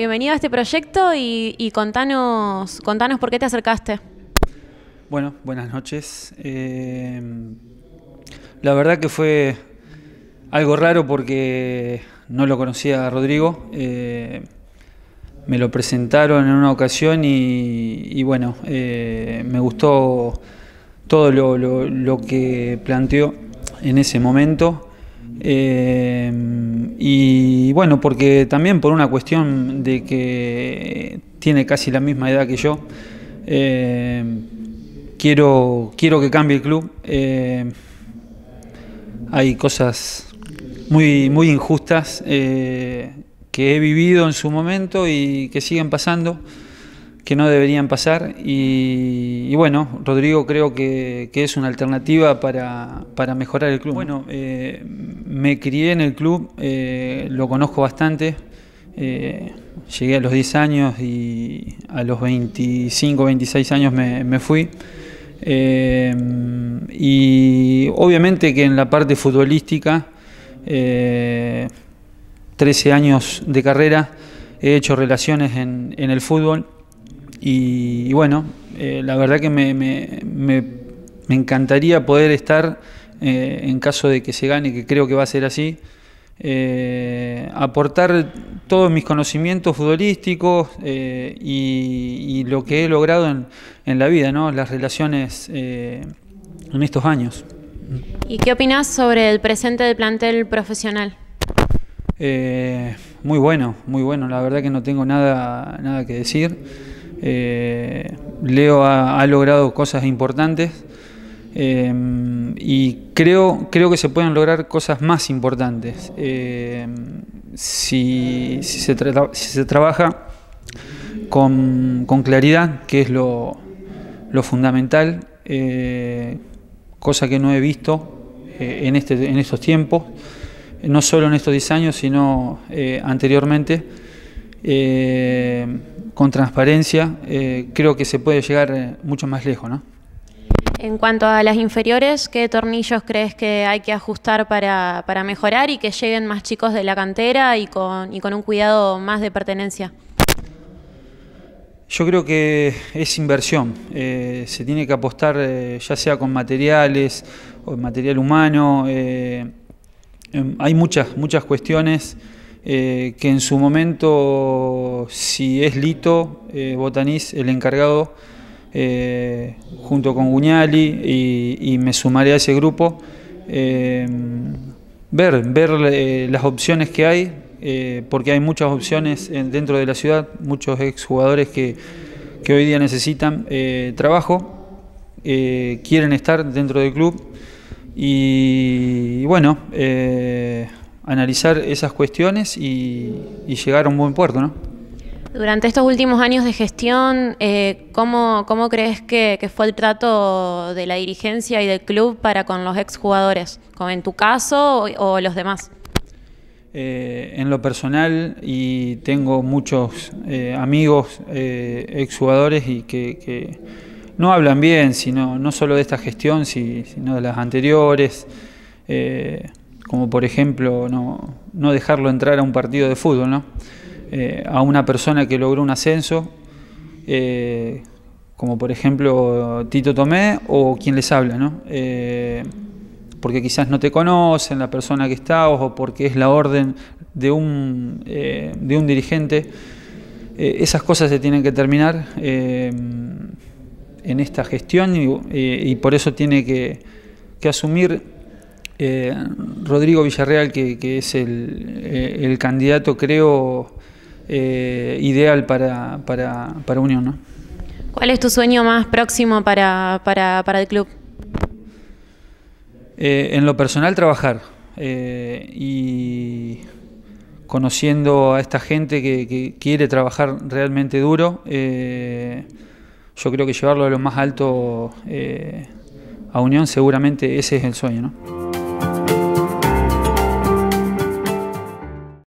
bienvenido a este proyecto y, contanos, contanos por qué te acercaste. Bueno, buenas noches. Eh, la verdad que fue algo raro porque no lo conocía a Rodrigo. Eh, me lo presentaron en una ocasión y, bueno, eh, me gustó todo lo, que planteó en ese momento. Eh, y bueno, porque también por una cuestión de que tiene casi la misma edad que yo, eh, quiero, quiero que cambie el club. Eh, hay cosas muy, muy injustas que he vivido en su momento y que siguen pasando que no deberían pasar. Y, bueno, Rodrigo creo que, es una alternativa para, mejorar el club. Bueno, eh, me crié en el club, eh, lo conozco bastante. Eh, llegué a los 10 años y a los 25, 26 años me, me fui. y obviamente que en la parte futbolística, 13 años de carrera, he hecho relaciones en, en el fútbol y, bueno, eh, la verdad que me, me, me, encantaría poder estar, eh, en caso de que se gane, que creo que va a ser así, eh, aportar todos mis conocimientos futbolísticos y, lo que he logrado en, en la vida, ¿no? las relaciones en estos años. ¿Y qué opinas sobre el presente del plantel profesional? muy bueno, muy bueno, la verdad que no tengo nada, nada que decir. Eh, Leo ha, logrado cosas importantes eh, y creo, creo que se pueden lograr cosas más importantes eh, si, se trabaja con, claridad, que es lo, fundamental, cosa que no he visto en, este, en estos tiempos, no solo en estos 10 años, sino anteriormente. Eh, con transparencia, eh, creo que se puede llegar eh, mucho más lejos. ¿no? En cuanto a las inferiores, ¿qué tornillos crees que hay que ajustar para, mejorar y que lleguen más chicos de la cantera y con, y con un cuidado más de pertenencia? Yo creo que es inversión, se tiene que apostar ya sea con materiales o material humano, em, hay muchas, muchas cuestiones eh, que en su momento, si es Lito eh, Botanís el encargado, eh, junto con Guñali, y, me sumaré a ese grupo, eh, ver, ver las opciones que hay, porque hay muchas opciones dentro de la ciudad, muchos exjugadores que, que hoy día necesitan trabajo, quieren estar dentro del club, y, y bueno, analizar esas cuestiones y, llegar a un buen puerto, ¿no? Durante estos últimos años de gestión, eh, ¿cómo, crees que, fue el trato de la dirigencia y del club para con los exjugadores? ¿Como en tu caso o, los demás? Eh, en lo personal, y tengo muchos eh, amigos exjugadores y que, que, no hablan bien, sino no solo de esta gestión, sino de las anteriores como por ejemplo no, dejarlo entrar a un partido de fútbol, ¿no? Eh, a una persona que logró un ascenso, eh, como por ejemplo Tito Tomé o quien les habla, ¿no? Eh, porque quizás no te conocen, la persona que está, o porque es la orden de un, de un dirigente. esas cosas se tienen que terminar en esta gestión y, por eso tiene que, que asumir eh, Rodrigo Villarreal, que, es eh, el, candidato, creo, eh, ideal para, Unión. ¿Cuál es tu sueño más próximo para, el club? en lo personal, trabajar. y conociendo a esta gente que, que quiere trabajar realmente duro, yo creo que llevarlo a lo más alto a Unión seguramente ese es el sueño. ¿no?